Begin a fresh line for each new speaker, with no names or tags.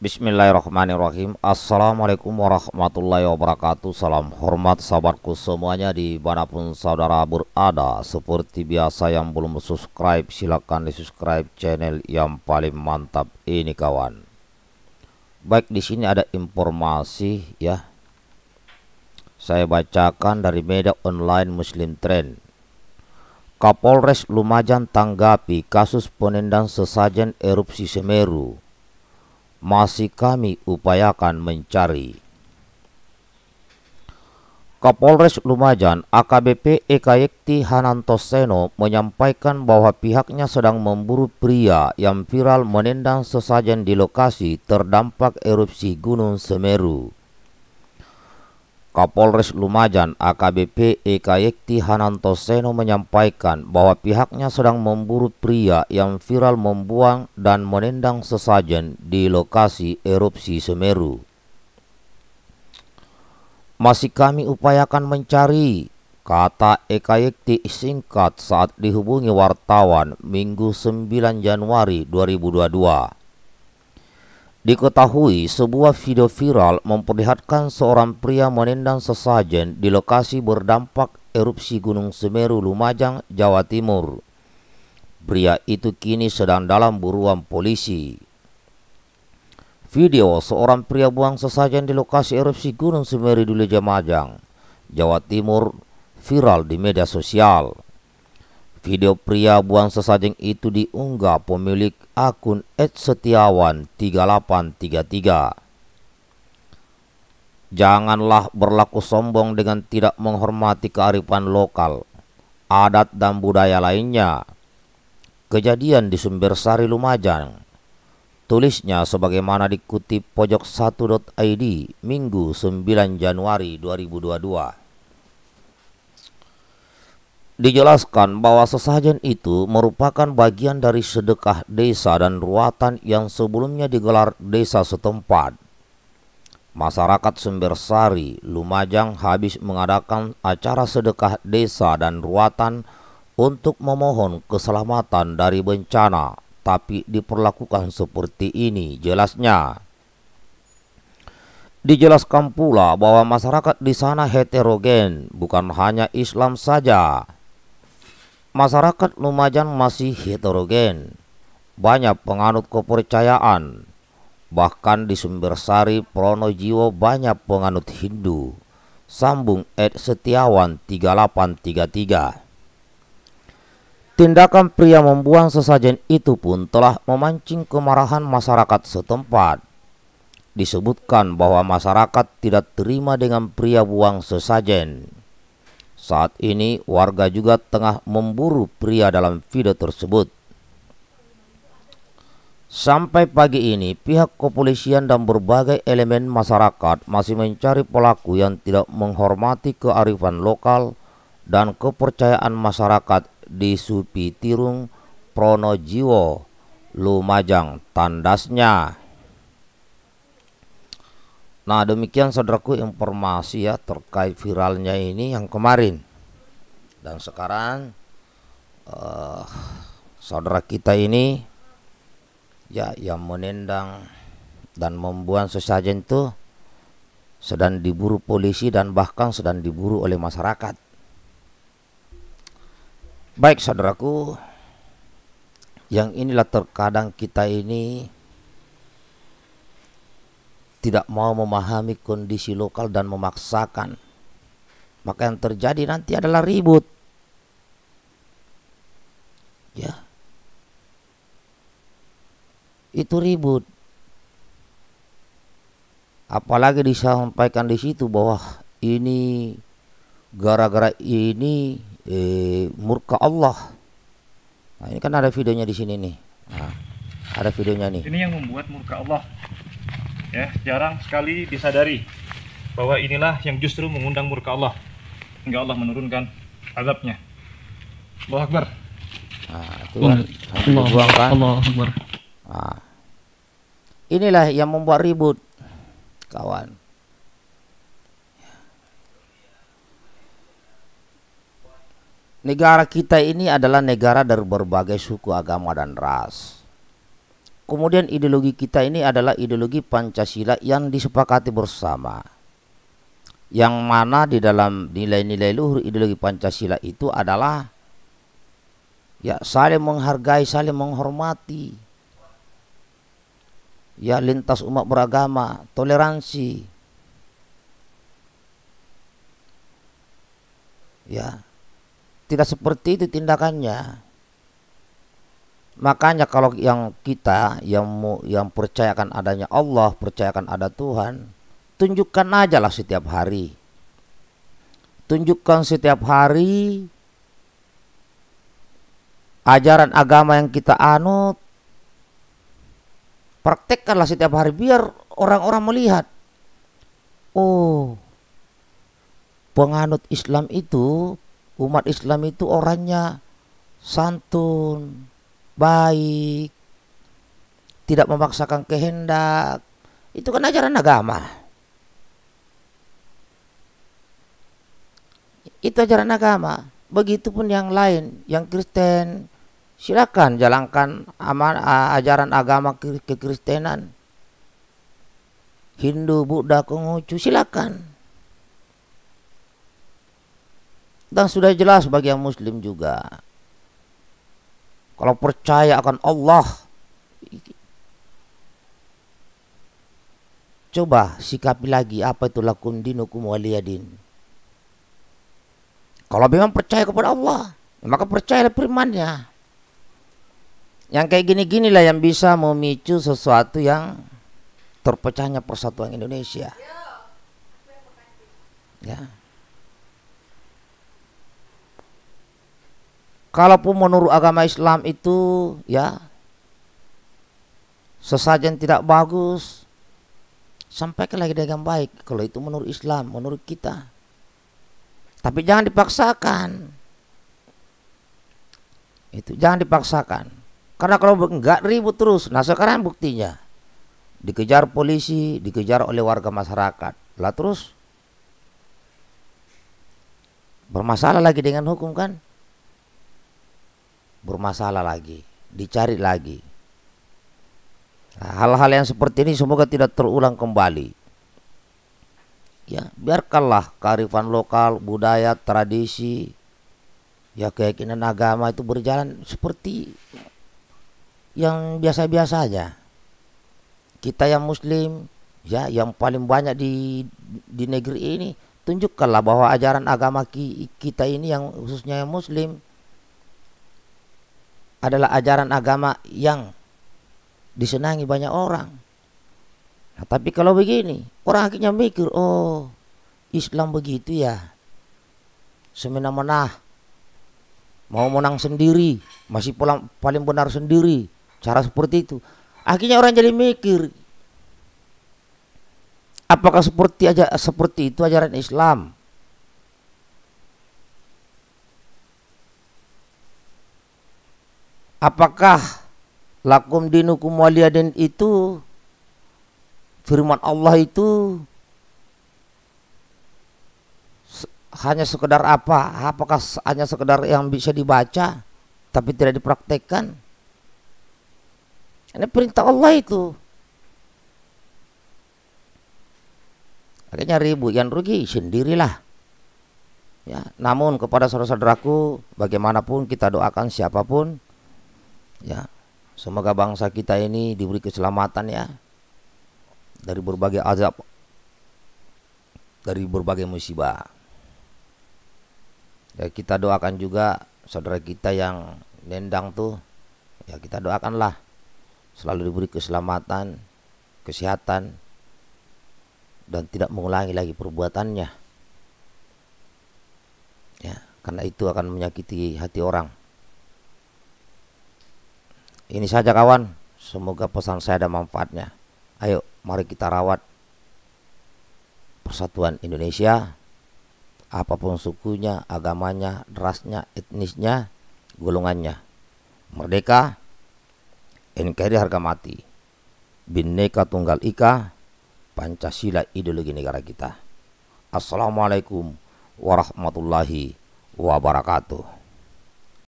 Bismillahirrahmanirrahim Assalamualaikum warahmatullahi wabarakatuh Salam hormat sahabatku semuanya Di Dimanapun saudara berada Seperti biasa yang belum subscribe Silahkan di subscribe channel yang paling mantap ini kawan Baik di sini ada informasi ya Saya bacakan dari media online muslim trend Kapolres Lumajang tanggapi kasus penendang sesajen erupsi Semeru masih kami upayakan mencari. Kapolres Lumajang AKBP Eka Yekti Hananto Seno menyampaikan bahwa pihaknya sedang memburu pria yang viral menendang sesajen di lokasi terdampak erupsi Gunung Semeru. Kapolres Lumajang AKBP Eka Yekti Hananto Seno menyampaikan bahwa pihaknya sedang memburu pria yang viral membuang dan menendang sesajen di lokasi erupsi Semeru. Masih kami upayakan mencari, kata Eka Yekti singkat saat dihubungi wartawan Minggu 9 Januari 2022. Diketahui sebuah video viral memperlihatkan seorang pria menendang sesajen di lokasi berdampak erupsi Gunung Semeru Lumajang, Jawa Timur. Pria itu kini sedang dalam buruan polisi. Video seorang pria buang sesajen di lokasi erupsi Gunung Semeru di Lumajang, Jawa Timur viral di media sosial. Video pria buang sesajeng itu diunggah pemilik akun @setiawan3833. Janganlah berlaku sombong dengan tidak menghormati kearifan lokal, adat dan budaya lainnya. Kejadian di Sumber Sari Lumajang. Tulisnya sebagaimana dikutip pojok1.id Minggu 9 Januari 2022. Dijelaskan bahwa sesajen itu merupakan bagian dari sedekah desa dan ruatan yang sebelumnya digelar desa setempat. Masyarakat Sumber Sari Lumajang habis mengadakan acara sedekah desa dan ruatan untuk memohon keselamatan dari bencana, tapi diperlakukan seperti ini jelasnya. Dijelaskan pula bahwa masyarakat di sana heterogen, bukan hanya Islam saja Masyarakat Lumajang masih heterogen. Banyak penganut kepercayaan. Bahkan di Sumber Sari Pronojiwo banyak penganut Hindu. Sambung Ed Setiawan 3833. Tindakan pria membuang sesajen itu pun telah memancing kemarahan masyarakat setempat. Disebutkan bahwa masyarakat tidak terima dengan pria buang sesajen. Saat ini warga juga tengah memburu pria dalam video tersebut. Sampai pagi ini pihak kepolisian dan berbagai elemen masyarakat masih mencari pelaku yang tidak menghormati kearifan lokal dan kepercayaan masyarakat di Supitirung Pronojiwo, Lumajang, tandasnya. Nah demikian saudaraku informasi ya terkait viralnya ini yang kemarin dan sekarang uh, saudara kita ini ya yang menendang dan membuang sesajen itu sedang diburu polisi dan bahkan sedang diburu oleh masyarakat. Baik saudaraku, yang inilah terkadang kita ini tidak mau memahami kondisi lokal dan memaksakan. Maka yang terjadi nanti adalah ribut. Ya. Itu ribut. Apalagi disampaikan di situ bahwa ini gara-gara ini eh, murka Allah. Nah, ini kan ada videonya di sini nih. Nah, ada videonya nih. Ini yang membuat murka Allah ya jarang sekali disadari bahwa inilah yang justru mengundang murka Allah hingga Allah menurunkan azabnya nah, kan kan? Allah Akbar nah, Allah, Allah, Allah Akbar inilah yang membuat ribut kawan Negara kita ini adalah negara dari berbagai suku, agama, dan ras. Kemudian ideologi kita ini adalah ideologi Pancasila yang disepakati bersama. Yang mana di dalam nilai-nilai luhur ideologi Pancasila itu adalah ya saling menghargai, saling menghormati. Ya lintas umat beragama, toleransi. Ya. Tidak seperti itu tindakannya. Makanya kalau yang kita yang yang percayakan adanya Allah, percayakan ada Tuhan, tunjukkan aja lah setiap hari. Tunjukkan setiap hari ajaran agama yang kita anut. Praktekkanlah setiap hari biar orang-orang melihat. Oh, penganut Islam itu, umat Islam itu orangnya santun, baik, tidak memaksakan kehendak. Itu kan ajaran agama. Itu ajaran agama. Begitupun yang lain, yang Kristen, silakan jalankan aman ajaran agama kekristenan. Hindu, Buddha, Konghucu, silakan. Dan sudah jelas bagi yang Muslim juga kalau percaya akan Allah, coba sikapi lagi apa itu lakum dinukum waliyadin. Kalau memang percaya kepada Allah, maka percaya firman-Nya. Yang kayak gini ginilah yang bisa memicu sesuatu yang terpecahnya persatuan Indonesia. Ya. kalaupun menurut agama Islam itu ya sesajen tidak bagus sampai ke lagi dengan baik kalau itu menurut Islam menurut kita tapi jangan dipaksakan itu jangan dipaksakan karena kalau enggak ribut terus nah sekarang buktinya dikejar polisi dikejar oleh warga masyarakat lah terus bermasalah lagi dengan hukum kan bermasalah lagi, dicari lagi. Nah, hal-hal nah, yang seperti ini semoga tidak terulang kembali. Ya, biarkanlah kearifan lokal, budaya, tradisi, ya keyakinan agama itu berjalan seperti yang biasa-biasa aja. Kita yang muslim, ya yang paling banyak di di negeri ini tunjukkanlah bahwa ajaran agama kita ini yang khususnya yang muslim adalah ajaran agama yang disenangi banyak orang. Nah, tapi kalau begini, orang akhirnya mikir, oh Islam begitu ya. Semena-mena. Mau menang sendiri, masih pulang, paling benar sendiri. Cara seperti itu. Akhirnya orang jadi mikir, apakah seperti aja seperti itu ajaran Islam? apakah lakum dinukum waliyadin itu firman Allah itu hanya sekedar apa? Apakah hanya sekedar yang bisa dibaca tapi tidak dipraktekkan? Ini perintah Allah itu. Akhirnya ribu yang rugi sendirilah. Ya, namun kepada saudara-saudaraku, bagaimanapun kita doakan siapapun Ya, semoga bangsa kita ini diberi keselamatan ya dari berbagai azab, dari berbagai musibah. Ya, kita doakan juga saudara kita yang nendang tuh, ya kita doakanlah selalu diberi keselamatan, kesehatan, dan tidak mengulangi lagi perbuatannya. Ya, karena itu akan menyakiti hati orang. Ini saja kawan, semoga pesan saya ada manfaatnya. Ayo, mari kita rawat persatuan Indonesia, apapun sukunya, agamanya, rasnya, etnisnya, golongannya. Merdeka, NKRI harga mati. Bineka Tunggal Ika, Pancasila ideologi negara kita. Assalamualaikum warahmatullahi wabarakatuh.